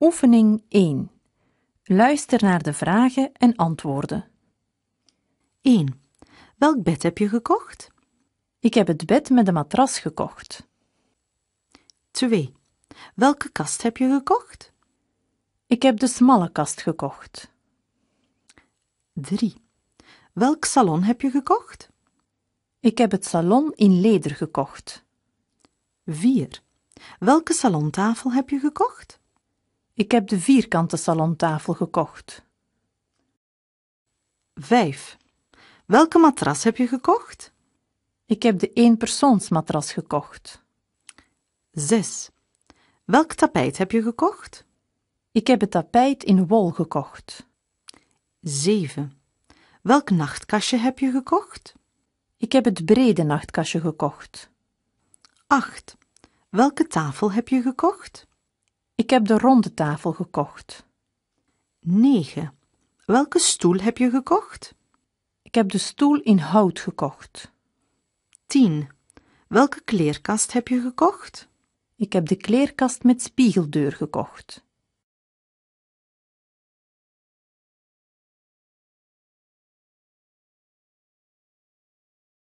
Oefening 1. Luister naar de vragen en antwoorden. 1. Welk bed heb je gekocht? Ik heb het bed met de matras gekocht. 2. Welke kast heb je gekocht? Ik heb de smalle kast gekocht. 3. Welk salon heb je gekocht? Ik heb het salon in leder gekocht. 4. Welke salontafel heb je gekocht? Ik heb de vierkante salontafel gekocht. 5. Welke matras heb je gekocht? Ik heb de eenpersoonsmatras gekocht. 6. Welk tapijt heb je gekocht? Ik heb het tapijt in wol gekocht. 7. Welk nachtkastje heb je gekocht? Ik heb het brede nachtkastje gekocht. 8. Welke tafel heb je gekocht? Ik heb de ronde tafel gekocht. 9. Welke stoel heb je gekocht? Ik heb de stoel in hout gekocht. 10. Welke kleerkast heb je gekocht? Ik heb de kleerkast met spiegeldeur gekocht.